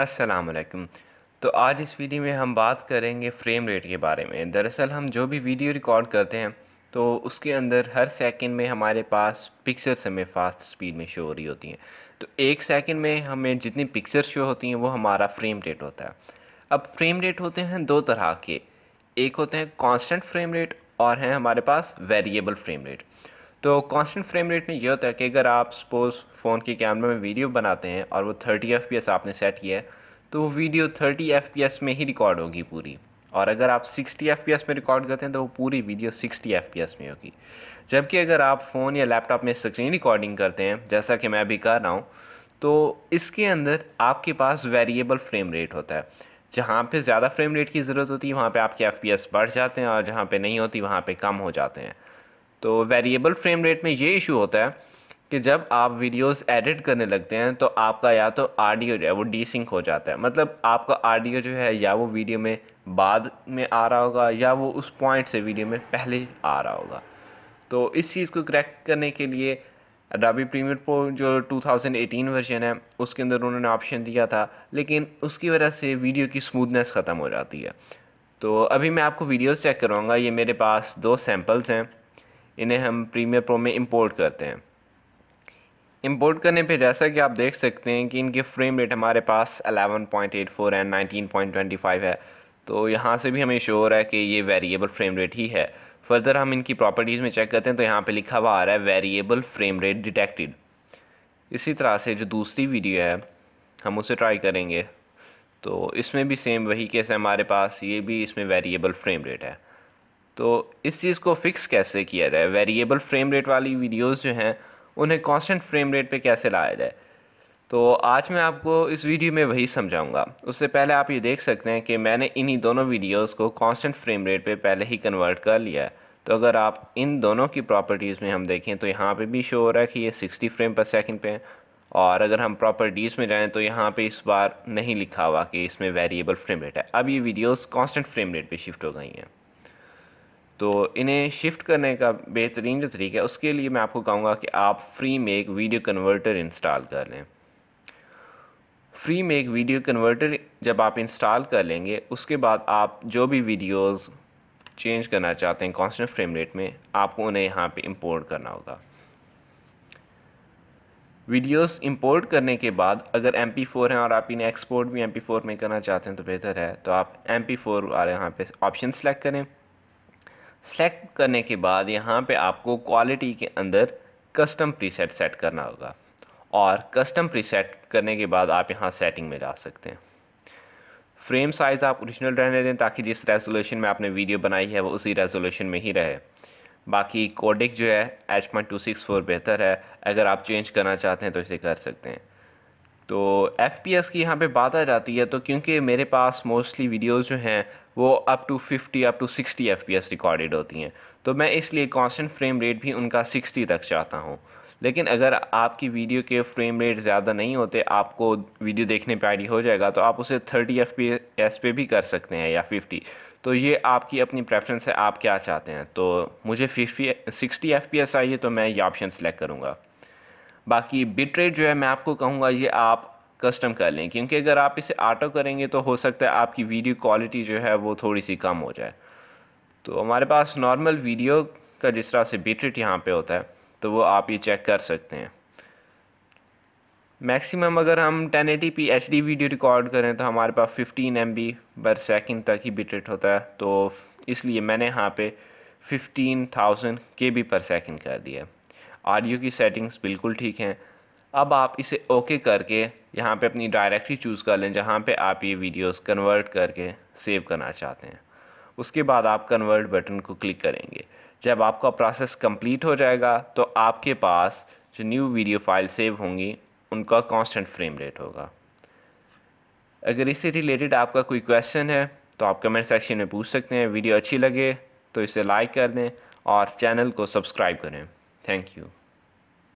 असलकम तो आज इस वीडियो में हम बात करेंगे फ्रेम रेट के बारे में दरअसल हम जो भी वीडियो रिकॉर्ड करते हैं तो उसके अंदर हर सेकंड में हमारे पास पिक्चर्स हमें फास्ट स्पीड में शो हो रही होती हैं तो एक सेकंड में हमें जितनी पिक्चर्स शो होती हैं वो हमारा फ्रेम रेट होता है अब फ्रेम रेट होते हैं दो तरह के एक होते हैं कांस्टेंट फ्रेम रेट और हैं हमारे पास वेरिएबल फ्रेम रेट तो कांस्टेंट फ्रेम रेट में ये होता है कि अगर आप सपोज़ फ़ोन के कैमरे में वीडियो बनाते हैं और वो थर्टी एफ पी एस आपने सेट किया है तो वो video thirty F P S में ही रिकॉर्ड होगी पूरी और अगर आप सिक्सटी एफ पी एस में रिकॉर्ड करते हैं तो वो पूरी video sixty F P S में होगी जबकि अगर आप फ़ोन या लैपटॉप में स्क्रीन रिकॉर्डिंग करते हैं जैसा कि मैं अभी कर रहा हूँ तो इसके अंदर आपके पास वेरिएबल फ्रेम रेट होता है जहाँ पे ज़्यादा फ्रेम रेट की ज़रूरत होती है वहाँ पे आपके एफ बढ़ जाते हैं और जहाँ पे नहीं होती वहाँ पे कम हो जाते हैं तो वेरिएबल फ्रेम रेट में ये इशू होता है कि जब आप वीडियोस एडिट करने लगते हैं तो आपका या तो आडियो जो है वो डी हो जाता है मतलब आपका आडियो जो है या वो वीडियो में बाद में आ रहा होगा या वो उस पॉइंट से वीडियो में पहले आ रहा होगा तो इस चीज़ को करेक्ट करने के लिए अडाबी प्रीमियर प्रो जो 2018 वर्जन है उसके अंदर उन्होंने ऑप्शन दिया था लेकिन उसकी वजह से वीडियो की स्मूदनेस ख़त्म हो जाती है तो अभी मैं आपको वीडियोस चेक करूँगा ये मेरे पास दो सैम्पल्स हैं इन्हें हम प्रीमियर प्रो में इंपोर्ट करते हैं इंपोर्ट करने पे जैसा कि आप देख सकते हैं कि इनके फ्रेम रेट हमारे पास 11.84 एंड 19.25 है तो यहाँ से भी हमें श्योर है कि ये वेरिएबल फ्रेम रेट ही है फर्दर हम इनकी प्रॉपर्टीज़ में चेक करते हैं तो यहाँ पे लिखा हुआ आ रहा है वेरिएबल फ्रेम रेट डिटेक्टेड इसी तरह से जो दूसरी वीडियो है हम उसे ट्राई करेंगे तो इसमें भी सेम वही केस है हमारे पास ये भी इसमें वेरिएबल फ्रेम रेट है तो इस चीज़ को फिक्स कैसे किया जाए वेरिएबल फ्रेम रेट वाली वीडियोस जो हैं उन्हें कांस्टेंट फ्रेम रेट पे कैसे लाया जाए तो आज मैं आपको इस वीडियो में वही समझाऊंगा उससे पहले आप ये देख सकते हैं कि मैंने इन्हीं दोनों वीडियोस को कांस्टेंट फ्रेम रेट पे पहले ही कन्वर्ट कर लिया है तो अगर आप इन दोनों की प्रॉपर्टीज़ में हम देखें तो यहाँ पे भी शो हो रहा है कि ये 60 फ्रेम पर सेकंड पे है और अगर हम प्रॉपर्टीज़ में जाएँ तो यहाँ पर इस बार नहीं लिखा हुआ कि इसमें वेरिएबल फ्रेम रेट है अब ये वीडियोज़ कॉन्सटेंट फ्रेम रेट पर शिफ्ट हो गई हैं तो इन्हें शिफ्ट करने का बेहतरीन जो तरीका है उसके लिए मैं आपको कहूँगा कि आप फ्री में एक वीडियो कन्वर्टर इंस्टॉल कर लें फ्री में एक वीडियो कन्वर्टर जब आप इंस्टॉल कर लेंगे उसके बाद आप जो भी वीडियोस चेंज करना चाहते हैं कॉन्सटेंट फ्रेम रेट में आपको उन्हें यहाँ पे इंपोर्ट करना होगा वीडियोस इंपोर्ट करने के बाद अगर एम पी फोर हैं और आप इन्हें एक्सपोर्ट भी एम पी फोर में करना चाहते हैं तो बेहतर है तो आप एम पी फोर वाले यहाँ पर ऑप्शन सेलेक्ट करें सेलेक्ट करने के बाद यहाँ पे आपको क्वालिटी के अंदर कस्टम प्रीसेट सेट करना होगा और कस्टम प्रीसेट करने के बाद आप यहाँ सेटिंग में जा सकते हैं फ्रेम साइज़ आप ओरिजिनल रहने दें ताकि जिस रेजोल्यूशन में आपने वीडियो बनाई है वो उसी रेजोल्यूशन में ही रहे बाकी कोडिक जो है H point two six four बेहतर है अगर आप चेंज करना चाहते हैं तो इसे कर सकते हैं तो एफ पी एस की यहाँ पे बात आ जाती है तो क्योंकि मेरे पास मोस्टली वीडियोज़ जो हैं वो up to fifty up to sixty F P S recorded होती हैं तो मैं इसलिए कॉन्सटेंट फ्रेम रेट भी उनका सिक्सटी तक चाहता हूँ लेकिन अगर आपकी वीडियो के फ्रेम रेट ज़्यादा नहीं होते आपको वीडियो देखने पर आईडी हो जाएगा तो आप उसे थर्टी एफ पी एस पे भी कर सकते हैं या फिफ्टी तो ये आपकी अपनी प्रेफरेंस है आप क्या चाहते हैं तो मुझे fifty sixty F P S आइए तो मैं ये ऑप्शन सेलेक्ट करूँगा बाकी बिट जो है मैं आपको कहूँगा ये आप कस्टम कर लें क्योंकि अगर आप इसे ऑटो करेंगे तो हो सकता है आपकी वीडियो क्वालिटी जो है वो थोड़ी सी कम हो जाए तो हमारे पास नॉर्मल वीडियो का जिस तरह से बिट यहाँ पर होता है तो वो आप ये चेक कर सकते हैं मैक्सिमम अगर हम 1080p डी वीडियो रिकॉर्ड करें तो हमारे पास 15 एम बी पर सेकेंड तक ही बिटरेट होता है तो इसलिए मैंने यहाँ पे 15,000 के बी पर सेकेंड कर दिया ऑडियो की सेटिंग्स बिल्कुल ठीक हैं अब आप इसे ओके करके यहाँ पे अपनी डायरेक्टरी चूज़ कर लें जहाँ पे आप ये वीडियोस कन्वर्ट करके सेव करना चाहते हैं उसके बाद आप कन्वर्ट बटन को क्लिक करेंगे जब आपका प्रोसेस कंप्लीट हो जाएगा तो आपके पास जो न्यू वीडियो फाइल सेव होंगी उनका कांस्टेंट फ्रेम रेट होगा अगर इससे रिलेटेड आपका कोई क्वेश्चन है तो आप कमेंट सेक्शन में पूछ सकते हैं वीडियो अच्छी लगे तो इसे लाइक कर दें और चैनल को सब्सक्राइब करें Thank you.